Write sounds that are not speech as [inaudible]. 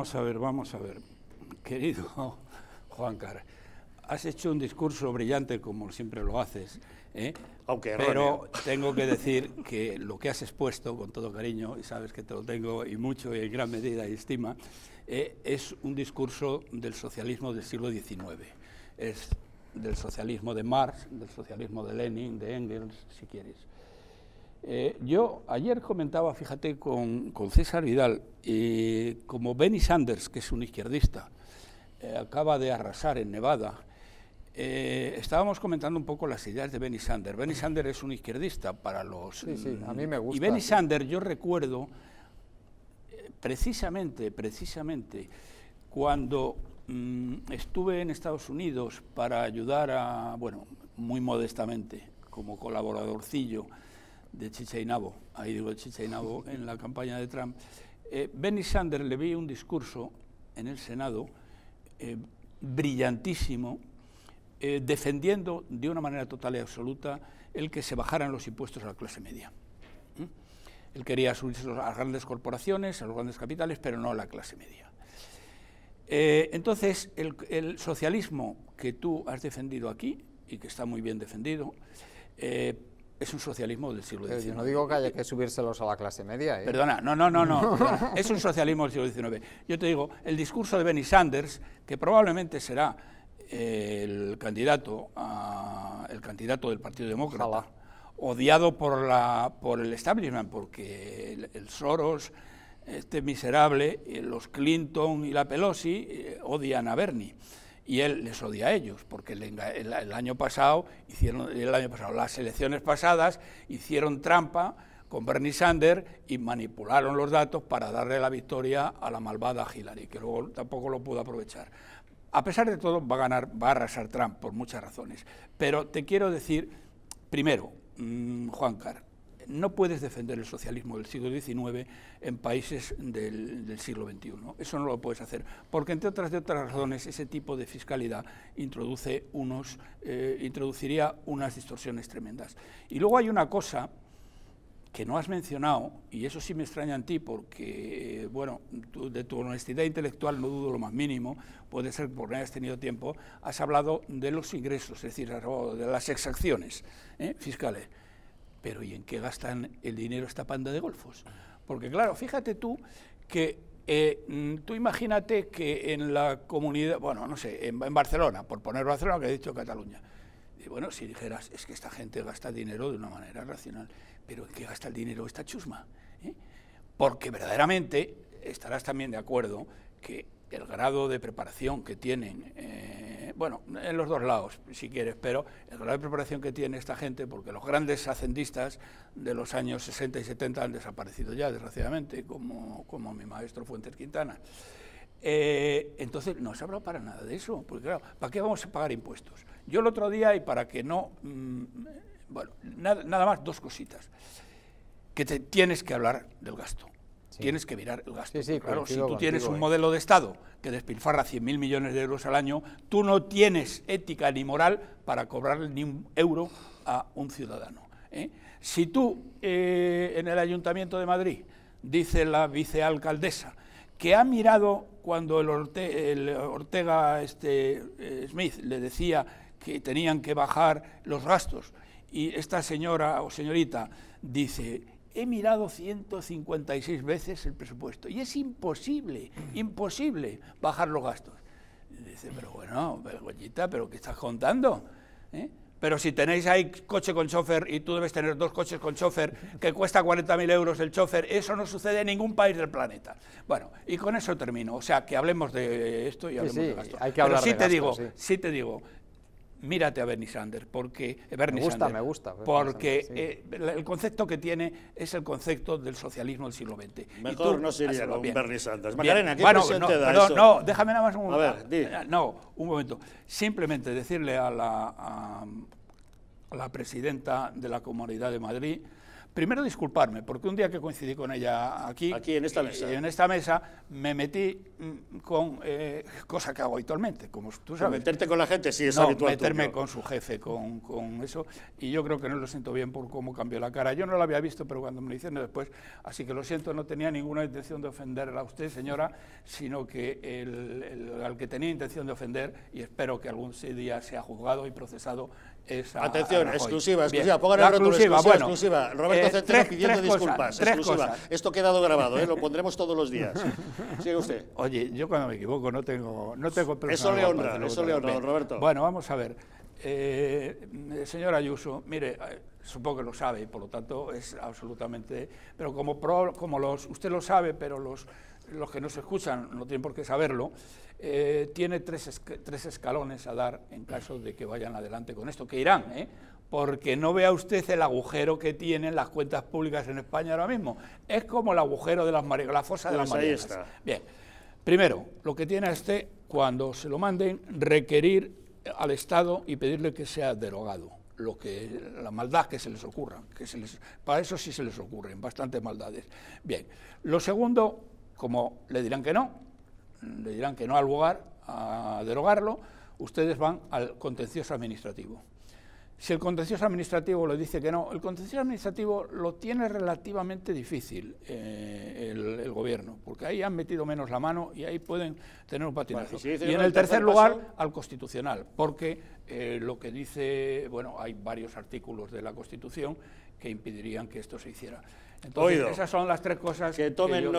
Vamos a ver, vamos a ver. Querido [laughs] Juan Carlos, has hecho un discurso brillante como siempre lo haces, ¿eh? Aunque pero tengo que decir que lo que has expuesto con todo cariño, y sabes que te lo tengo y mucho y en gran medida y estima, eh, es un discurso del socialismo del siglo XIX. Es del socialismo de Marx, del socialismo de Lenin, de Engels, si quieres. Eh, yo ayer comentaba, fíjate, con, César Vidal, eh, como Benny Sanders, que es un izquierdista, eh, acaba de arrasar en Nevada, estábamos comentando un poco las ideas de Benny Sanders. Benny Sanders es un izquierdista para los... Sí, sí, a mí mm, me gusta. Y Benny Sanders, yo recuerdo, precisamente, precisamente, cuando mm, estuve en Estados Unidos para ayudar a, bueno, muy modestamente, como colaboradorcillo, de Chichainabo, ahí digo Chichainabo en la campaña de Trump, eh, Benny Sanders le vi un discurso en el Senado eh, brillantísimo, eh, defendiendo de una manera total y absoluta el que se bajaran los impuestos a la clase media. Él quería subirse a las grandes corporaciones, a los grandes capitales, pero no a la clase media. entonces, el, socialismo que tú has defendido aquí, y que está muy bien defendido, es un socialismo del siglo XIX. yo no digo que haya que subírselos a la clase media. ¿eh? Perdona, no, no, no, no. [laughs] es un socialismo del siglo XIX. Yo te digo, el discurso de Benny Sanders, que probablemente será eh, el candidato, el candidato del Partido Demócrata, odiado por, la, por el establishment, porque el, Soros, este miserable, eh, los Clinton y la Pelosi eh, odian a Bernie y él les odia a ellos, porque el, año pasado, hicieron, el año pasado, las elecciones pasadas hicieron trampa con Bernie Sanders y manipularon los datos para darle la victoria a la malvada Hillary, que luego tampoco lo pudo aprovechar. A pesar de todo, va a ganar, va a arrasar Trump por muchas razones. Pero te quiero decir, primero, mm, Juan Carlos, no puedes defender el socialismo del siglo XIX en países del, siglo XXI. Eso no lo puedes hacer, porque entre otras de otras razones ese tipo de fiscalidad introduce unos, eh, introduciría unas distorsiones tremendas. Y luego hay una cosa que no has mencionado, y eso sí me extraña en ti, porque, eh, bueno, de tu honestidad intelectual no dudo lo más mínimo, puede ser por no hayas tenido tiempo, has hablado de los ingresos, es decir, de las exacciones eh, fiscales. Pero ¿y en qué gastan el dinero esta panda de golfos? Porque claro, fíjate tú que eh, mm, tú imagínate que en la comunidad, bueno, no sé, en, Barcelona, por poner Barcelona, que he dicho Cataluña, bueno, si dijeras, es que esta gente gasta dinero de una manera racional, pero ¿en qué gasta el dinero esta chusma? ¿Eh? Porque verdaderamente estarás también de acuerdo que el grado de preparación que tienen... Eh, bueno, en los dos lados, si quieres, pero el grado de preparación que tiene esta gente, porque los grandes hacendistas de los años 60 y 70 han desaparecido ya, desgraciadamente, como, como mi maestro Fuentes Quintana. Eh, entonces, no se habla para nada de eso, porque claro, ¿para qué vamos a pagar impuestos? Yo el otro día, y para que no... Mm, bueno, nada, nada más, dos cositas, que te tienes que hablar del gasto Tienes que mirar el gasto. claro, si tú tienes un ¿eh? modelo de Estado que despilfarra 100.000 millones de euros al año, tú no tienes ética ni moral para cobrar ni un euro a un ciudadano. ¿eh? Si tú eh, en el Ayuntamiento de Madrid, dice la vicealcaldesa, que ha mirado cuando el, el Ortega este, Smith le decía que tenían que bajar los gastos, y esta señora o señorita dice, he mirado 156 veces el presupuesto y es imposible, mm. imposible bajar los gastos. dice, pero bueno, vergüenza, ¿pero qué estás contando? ¿Eh? Pero si tenéis ahí coche con chofer y tú debes tener dos coches con chofer que cuesta 40.000 euros el chofer, eso no sucede en ningún país del planeta. Bueno, y con eso termino. O sea, que hablemos de esto y hablemos de gastos. Hay que hablar Pero sí te digo, sí te digo, mírate a Bernie Sanders, porque eh, Bernie me gusta, me gusta. porque el concepto que tiene es el concepto del socialismo del siglo XX. Mejor no sería con Bernie Sanders. Macarena, ¿qué bueno, no, te da eso? No, déjame nada más un momento. A ver, eh, No, un momento. Simplemente decirle a la, a la presidenta de la Comunidad de Madrid Primero disculparme, porque un día que coincidí con ella aquí, en esta eh, mesa, en esta mesa me metí mm, con eh, cosa que hago habitualmente, como tú sabes. meterte con la gente sí es habitual. Meterme con su jefe, con, eso, y yo creo que no lo siento bien por cómo cambió la cara. Yo no la había visto, pero cuando me lo hicieron después, así que lo siento, no tenía ninguna intención de ofenderla a usted, señora, sino que el, al que tenía intención de ofender, y espero que algún día sea juzgado y procesado, Atención, exclusiva, exclusiva. Pongan el rótulo, exclusiva, bueno, exclusiva. Eh, Roberto Centeno pidiendo disculpas, exclusiva. Esto ha quedado grabado, ¿eh? lo pondremos todos los días. [laughs] Sigue usted. Oye, yo cuando me equivoco no tengo... No tengo eso le honra, eso le honra, Roberto. Bueno, vamos a ver. Eh, señor Ayuso, mire, eh, supongo que lo sabe y por lo tanto es absolutamente... Pero como, pro, como los, usted lo sabe, pero los los que se escuchan no tienen por qué saberlo, eh, tiene tres, escalones a dar en caso de que vayan adelante con esto, que irán, ¿eh? porque no vea usted el agujero que tienen las cuentas públicas en España ahora mismo. Es como el agujero de las la fosa de las pues marinas... Bien, primero, lo que tiene este, cuando se lo manden, requerir al Estado y pedirle que sea derogado lo que la maldad que se les ocurra, que se les, para eso sí se les ocurren bastantes maldades. Bien, lo segundo como le dirán que no, le dirán que no al lugar a derogarlo, ustedes van al contencioso administrativo. Si el contencioso administrativo le dice que no, el contencioso administrativo lo tiene relativamente difícil eh, el, gobierno, porque ahí han metido menos la mano y ahí pueden tener un patinazo. y, en el tercer lugar, al constitucional, porque eh, lo que dice, bueno, hay varios artículos de la Constitución que impedirían que esto se hiciera. Entonces, esas son las tres cosas que, tomen